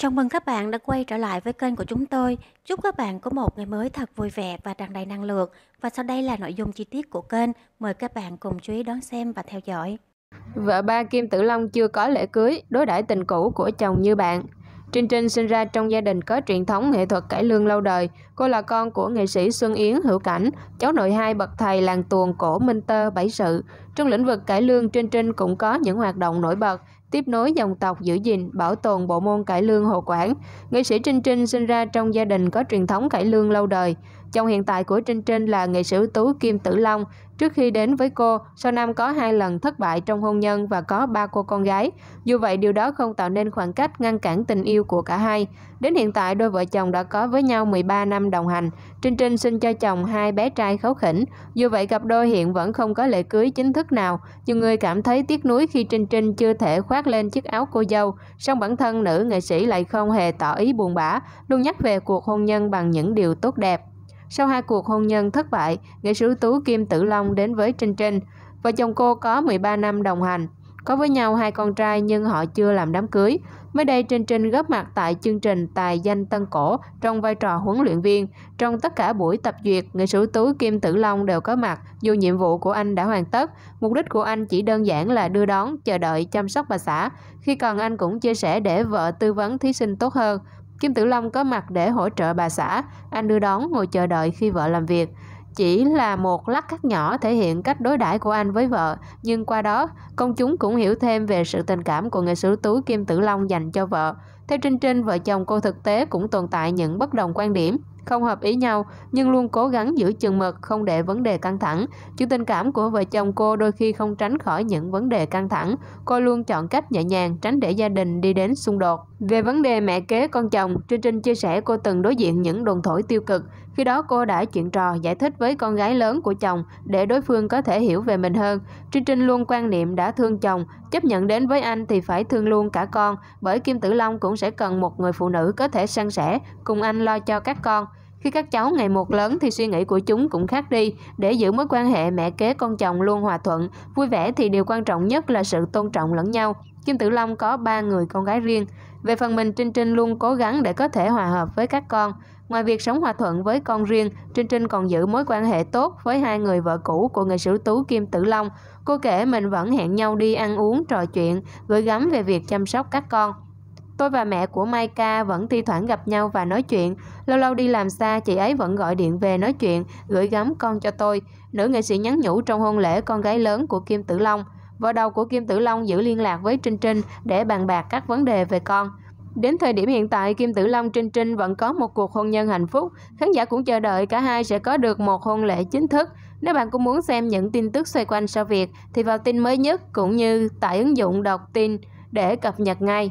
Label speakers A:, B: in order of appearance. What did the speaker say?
A: Chào mừng các bạn đã quay trở lại với kênh của chúng tôi. Chúc các bạn có một ngày mới thật vui vẻ và tràn đầy năng lượng. Và sau đây là nội dung chi tiết của kênh. Mời các bạn cùng chú ý đón xem và theo dõi. Vợ ba Kim Tử Long chưa có lễ cưới, đối đãi tình cũ của chồng như bạn. Trinh Trinh sinh ra trong gia đình có truyền thống nghệ thuật cải lương lâu đời. Cô là con của nghệ sĩ Xuân Yến Hữu Cảnh, cháu nội hai bậc thầy làng tuồng cổ Minh Tơ Bảy Sự. Trong lĩnh vực cải lương, Trinh Trinh cũng có những hoạt động nổi bật tiếp nối dòng tộc giữ gìn, bảo tồn bộ môn cải lương Hồ Quảng. Nghệ sĩ Trinh Trinh sinh ra trong gia đình có truyền thống cải lương lâu đời. Chồng hiện tại của Trinh Trinh là nghệ sĩ ưu tú Kim Tử Long. Trước khi đến với cô, sau năm có hai lần thất bại trong hôn nhân và có ba cô con gái. Dù vậy, điều đó không tạo nên khoảng cách ngăn cản tình yêu của cả hai. Đến hiện tại, đôi vợ chồng đã có với nhau 13 năm đồng hành. Trinh Trinh sinh cho chồng hai bé trai khấu khỉnh. Dù vậy, cặp đôi hiện vẫn không có lễ cưới chính thức nào. Nhiều người cảm thấy tiếc nuối khi Trinh Trinh chưa thể khoác lên chiếc áo cô dâu. Song bản thân nữ nghệ sĩ lại không hề tỏ ý buồn bã, luôn nhắc về cuộc hôn nhân bằng những điều tốt đẹp. Sau hai cuộc hôn nhân thất bại, nghệ sĩ ưu tú Kim Tử Long đến với Trinh Trinh. Vợ chồng cô có 13 năm đồng hành, có với nhau hai con trai nhưng họ chưa làm đám cưới. Mới đây Trinh Trinh góp mặt tại chương trình Tài danh Tân Cổ trong vai trò huấn luyện viên. Trong tất cả buổi tập duyệt, nghệ sĩ tú Kim Tử Long đều có mặt dù nhiệm vụ của anh đã hoàn tất. Mục đích của anh chỉ đơn giản là đưa đón, chờ đợi, chăm sóc bà xã. Khi cần anh cũng chia sẻ để vợ tư vấn thí sinh tốt hơn. Kim Tử Long có mặt để hỗ trợ bà xã, anh đưa đón ngồi chờ đợi khi vợ làm việc. Chỉ là một lắc cắt nhỏ thể hiện cách đối đãi của anh với vợ, nhưng qua đó, công chúng cũng hiểu thêm về sự tình cảm của nghệ sĩ tú Kim Tử Long dành cho vợ. Theo Trinh Trinh, vợ chồng cô thực tế cũng tồn tại những bất đồng quan điểm không hợp ý nhau nhưng luôn cố gắng giữ chừng mực không để vấn đề căng thẳng. Chuyện tình cảm của vợ chồng cô đôi khi không tránh khỏi những vấn đề căng thẳng. Cô luôn chọn cách nhẹ nhàng tránh để gia đình đi đến xung đột. Về vấn đề mẹ kế con chồng, Trinh Trinh chia sẻ cô từng đối diện những đồn thổi tiêu cực. Khi đó cô đã chuyện trò giải thích với con gái lớn của chồng để đối phương có thể hiểu về mình hơn. Trinh Trinh luôn quan niệm đã thương chồng, chấp nhận đến với anh thì phải thương luôn cả con, bởi Kim Tử Long cũng sẽ cần một người phụ nữ có thể san sẻ cùng anh lo cho các con. Khi các cháu ngày một lớn thì suy nghĩ của chúng cũng khác đi. Để giữ mối quan hệ mẹ kế con chồng luôn hòa thuận, vui vẻ thì điều quan trọng nhất là sự tôn trọng lẫn nhau. Kim Tử Long có ba người con gái riêng. Về phần mình, Trinh Trinh luôn cố gắng để có thể hòa hợp với các con. Ngoài việc sống hòa thuận với con riêng, Trinh Trinh còn giữ mối quan hệ tốt với hai người vợ cũ của người sử Tú Kim Tử Long. Cô kể mình vẫn hẹn nhau đi ăn uống, trò chuyện, gửi gắm về việc chăm sóc các con. Tôi và mẹ của Mai Ca vẫn thi thoảng gặp nhau và nói chuyện. Lâu lâu đi làm xa, chị ấy vẫn gọi điện về nói chuyện, gửi gắm con cho tôi. Nữ nghệ sĩ nhắn nhủ trong hôn lễ con gái lớn của Kim Tử Long. Vợ đầu của Kim Tử Long giữ liên lạc với Trinh Trinh để bàn bạc các vấn đề về con. Đến thời điểm hiện tại, Kim Tử Long Trinh Trinh vẫn có một cuộc hôn nhân hạnh phúc. Khán giả cũng chờ đợi cả hai sẽ có được một hôn lễ chính thức. Nếu bạn cũng muốn xem những tin tức xoay quanh sự việc thì vào tin mới nhất cũng như tại ứng dụng đọc tin để cập nhật ngay.